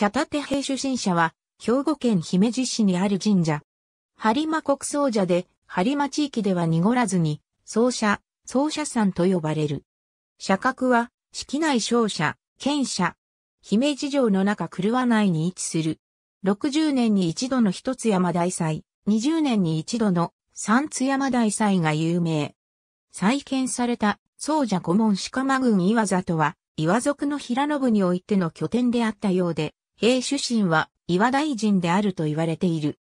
シャタテ兵出身者は、兵庫県姫路市にある神社。播磨国葬社で、播磨地域では濁らずに、奏者、奏者さんと呼ばれる。社格は、式内商者、剣者。姫路城の中狂わないに位置する。60年に一度の一津山大祭、20年に一度の三津山大祭が有名。再建された、奏者古門鹿間郡岩里は、岩族の平信においての拠点であったようで、兵主神は岩大神であると言われている。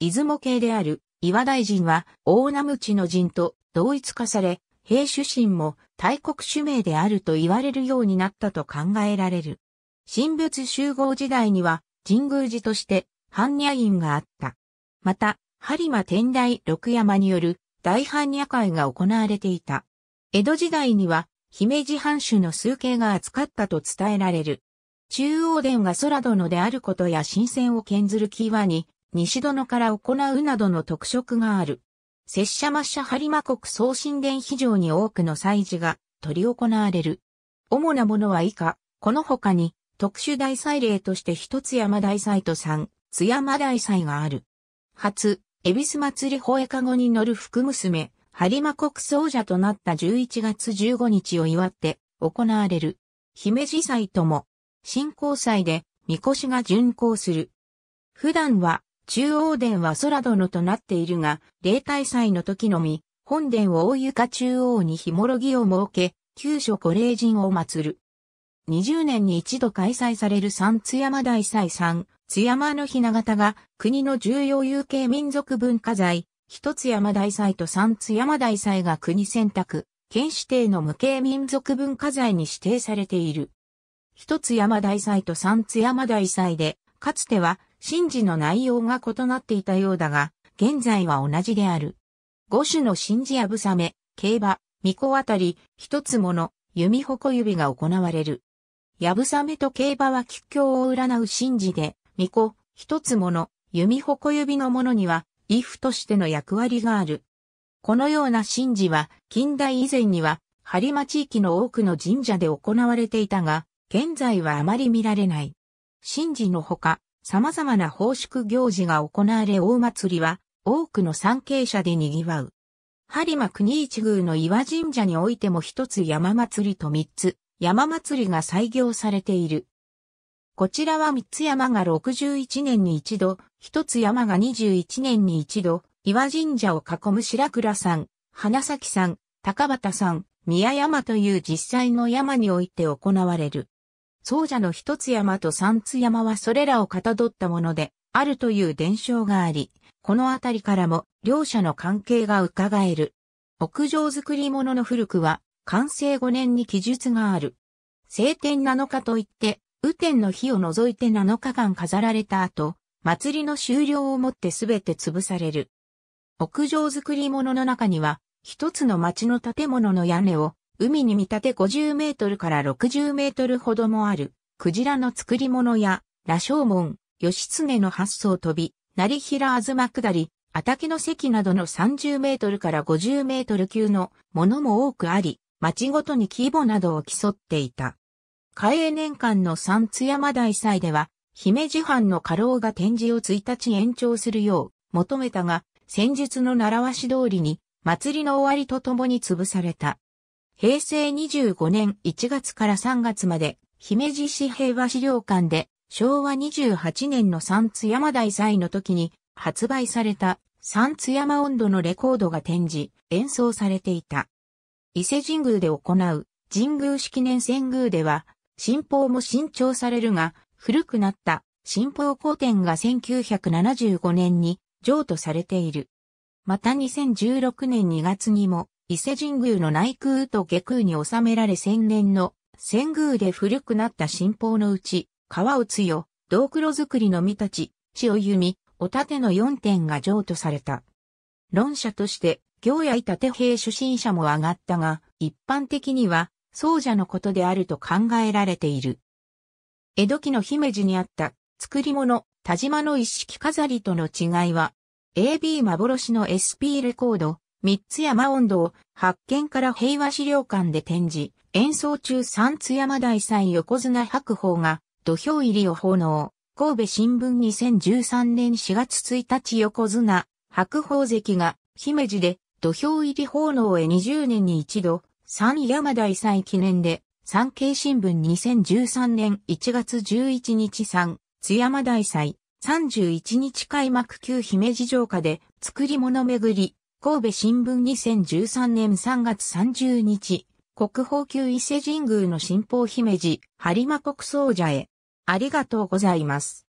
出雲系である岩大神は大名口の神と同一化され、兵主神も大国主名であると言われるようになったと考えられる。神仏集合時代には神宮寺として般若院があった。また、播磨天台六山による大般若会が行われていた。江戸時代には姫路藩主の数形が扱ったと伝えられる。中央殿が空殿であることや新鮮を献ずる際に、西殿から行うなどの特色がある。拙者抹茶播磨国総神殿非常に多くの祭事が取り行われる。主なものは以下、この他に特殊大祭例として一つ山大祭と三、津山大祭がある。初、恵比寿祭り保衛かごに乗る福娘、播磨国総者となった11月15日を祝って行われる。姫路祭とも、新交祭で、みこしが巡行する。普段は、中央殿は空殿となっているが、例大祭の時のみ、本殿を大床中央にひもろぎを設け、旧所古霊人を祀る。20年に一度開催される三津山大祭三、津山の雛形が国の重要有形民族文化財、一津山大祭と三津山大祭が国選択、県指定の無形民族文化財に指定されている。一つ山大祭と三つ山大祭で、かつては神事の内容が異なっていたようだが、現在は同じである。五種の神事やぶさめ、競馬、巫女あたり、一つもの、弓矛指が行われる。やぶさめと競馬は吉凶を占う神事で、巫女、一つもの、弓矛指のものには、衣服としての役割がある。このような神事は、近代以前には、播磨地域の多くの神社で行われていたが、現在はあまり見られない。神事のほか、様々な奉祝行事が行われ大祭りは、多くの参詣者で賑わう。播磨国一宮の岩神社においても一つ山祭りと三つ、山祭りが採行されている。こちらは三つ山が61年に一度、一つ山が21年に一度、岩神社を囲む白倉さん、花咲さん、高畑さん、宮山という実際の山において行われる。僧者の一つ山と三つ山はそれらをかたどったもので、あるという伝承があり、このあたりからも両者の関係が伺える。屋上作り物の古くは、完成5年に記述がある。晴天7日といって、雨天の日を除いて7日間飾られた後、祭りの終了をもってすべて潰される。屋上作り物の中には、一つの町の建物の屋根を海に見立て50メートルから60メートルほどもある、クジラの作り物や、羅生門、義経の八層飛び、成平あずま下り、あたけの関などの30メートルから50メートル級のものも多くあり、町ごとに規模などを競っていた。開営年間の三津山大祭では、姫路藩の家老が展示を1日延長するよう求めたが、先日の習わし通りに、祭りの終わりとともに潰された。平成25年1月から3月まで、姫路市平和資料館で、昭和28年の三津山大祭の時に発売された三津山温度のレコードが展示、演奏されていた。伊勢神宮で行う神宮式年遷宮では、新法も新調されるが、古くなった新法公典が1975年に譲渡されている。また2016年2月にも伊勢神宮の内宮と下宮に収められ千年の遷宮で古くなった信仰のうち、川をつよ、銅黒造りの御たち、血を弓、お盾の4点が譲渡された。論者として、行や板手兵初心者も上がったが、一般的には、僧者のことであると考えられている。江戸期の姫路にあった作り物、田島の一式飾りとの違いは、AB 幻の SP レコード、三津山音頭、発見から平和資料館で展示、演奏中三津山大祭横綱白鵬が土俵入りを奉納。神戸新聞2013年4月1日横綱、白鵬関が姫路で土俵入り奉納へ20年に一度、三山大祭記念で、産経新聞2013年1月11日三津山大祭、31日開幕旧姫路城下で、作り物巡り、神戸新聞2013年3月30日、国宝級伊勢神宮の新宝姫路、播磨国葬者へ。ありがとうございます。